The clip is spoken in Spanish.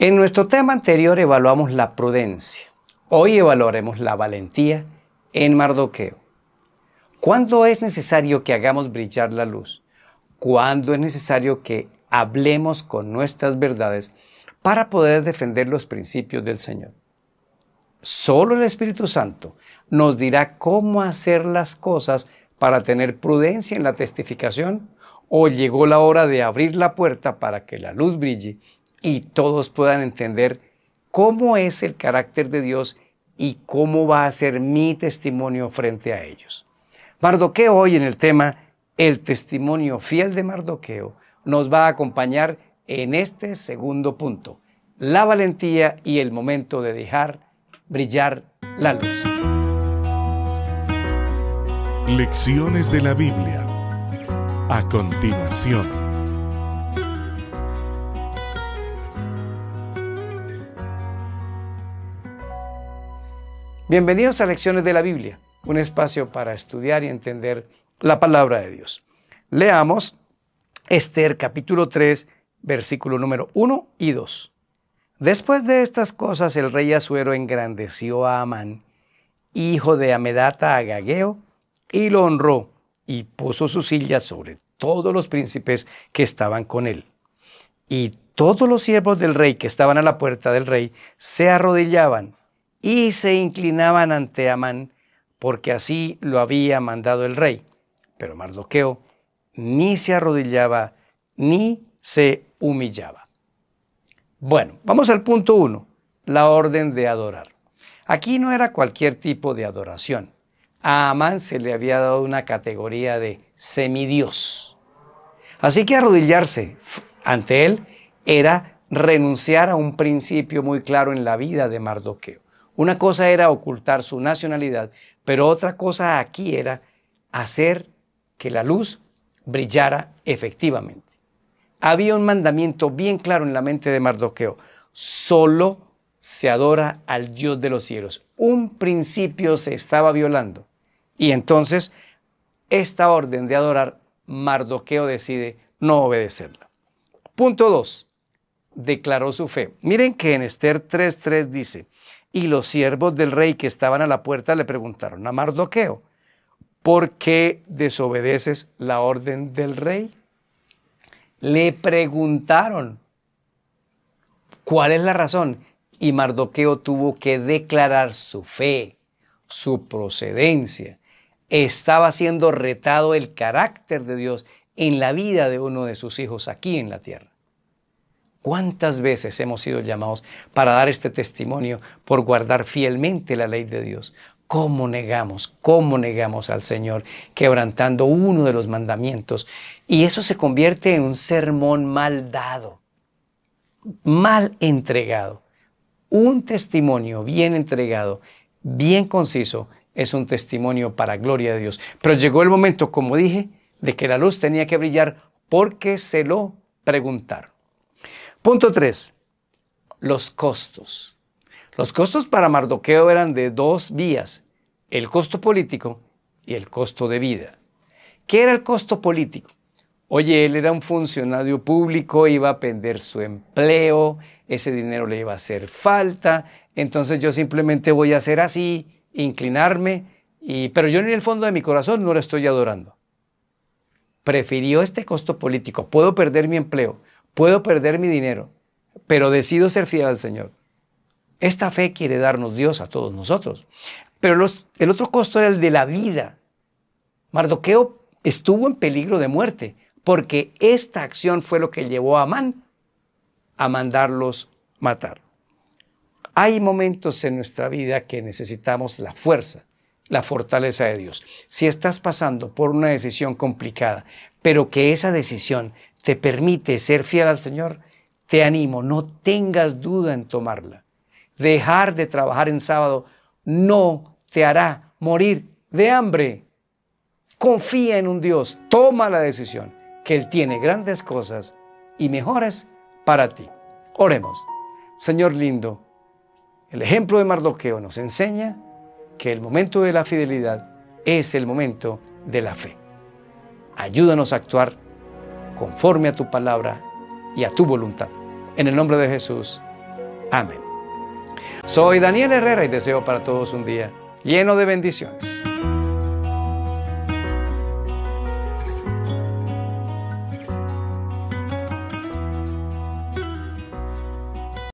En nuestro tema anterior evaluamos la prudencia. Hoy evaluaremos la valentía en Mardoqueo. ¿Cuándo es necesario que hagamos brillar la luz? ¿Cuándo es necesario que hablemos con nuestras verdades para poder defender los principios del Señor? Solo el Espíritu Santo nos dirá cómo hacer las cosas para tener prudencia en la testificación o llegó la hora de abrir la puerta para que la luz brille y todos puedan entender cómo es el carácter de Dios y cómo va a ser mi testimonio frente a ellos. Mardoqueo hoy en el tema El testimonio fiel de Mardoqueo nos va a acompañar en este segundo punto, la valentía y el momento de dejar brillar la luz. Lecciones de la Biblia. A continuación. Bienvenidos a Lecciones de la Biblia, un espacio para estudiar y entender la palabra de Dios. Leamos Esther capítulo 3, versículo número 1 y 2. Después de estas cosas el rey Azuero engrandeció a Amán, hijo de Amedata Agageo, y lo honró y puso su silla sobre todos los príncipes que estaban con él. Y todos los siervos del rey que estaban a la puerta del rey se arrodillaban y se inclinaban ante Amán, porque así lo había mandado el rey. Pero Mardoqueo ni se arrodillaba ni se humillaba. Bueno, vamos al punto uno, la orden de adorar. Aquí no era cualquier tipo de adoración. A Amán se le había dado una categoría de semidios. Así que arrodillarse ante él era renunciar a un principio muy claro en la vida de Mardoqueo. Una cosa era ocultar su nacionalidad, pero otra cosa aquí era hacer que la luz brillara efectivamente. Había un mandamiento bien claro en la mente de Mardoqueo. Solo se adora al Dios de los cielos. Un principio se estaba violando. Y entonces, esta orden de adorar, Mardoqueo decide no obedecerla. Punto 2. Declaró su fe. Miren que en Esther 3.3 dice, y los siervos del rey que estaban a la puerta le preguntaron a Mardoqueo, ¿por qué desobedeces la orden del rey? Le preguntaron, ¿cuál es la razón? Y Mardoqueo tuvo que declarar su fe, su procedencia. Estaba siendo retado el carácter de Dios en la vida de uno de sus hijos aquí en la tierra. ¿Cuántas veces hemos sido llamados para dar este testimonio por guardar fielmente la ley de Dios? ¿Cómo negamos, cómo negamos al Señor quebrantando uno de los mandamientos? Y eso se convierte en un sermón mal dado, mal entregado. Un testimonio bien entregado, bien conciso, es un testimonio para gloria de Dios. Pero llegó el momento, como dije, de que la luz tenía que brillar porque se lo preguntaron. Punto 3. Los costos. Los costos para Mardoqueo eran de dos vías, el costo político y el costo de vida. ¿Qué era el costo político? Oye, él era un funcionario público, iba a perder su empleo, ese dinero le iba a hacer falta, entonces yo simplemente voy a hacer así, inclinarme, y, pero yo en el fondo de mi corazón no lo estoy adorando. Prefirió este costo político, puedo perder mi empleo, Puedo perder mi dinero, pero decido ser fiel al Señor. Esta fe quiere darnos Dios a todos nosotros. Pero el otro costo era el de la vida. Mardoqueo estuvo en peligro de muerte porque esta acción fue lo que llevó a Amán a mandarlos matar. Hay momentos en nuestra vida que necesitamos la fuerza, la fortaleza de Dios. Si estás pasando por una decisión complicada, pero que esa decisión te permite ser fiel al Señor, te animo, no tengas duda en tomarla. Dejar de trabajar en sábado no te hará morir de hambre. Confía en un Dios, toma la decisión, que Él tiene grandes cosas y mejores para ti. Oremos. Señor lindo, el ejemplo de Mardoqueo nos enseña que el momento de la fidelidad es el momento de la fe. Ayúdanos a actuar conforme a tu palabra y a tu voluntad. En el nombre de Jesús. Amén. Soy Daniel Herrera y deseo para todos un día lleno de bendiciones.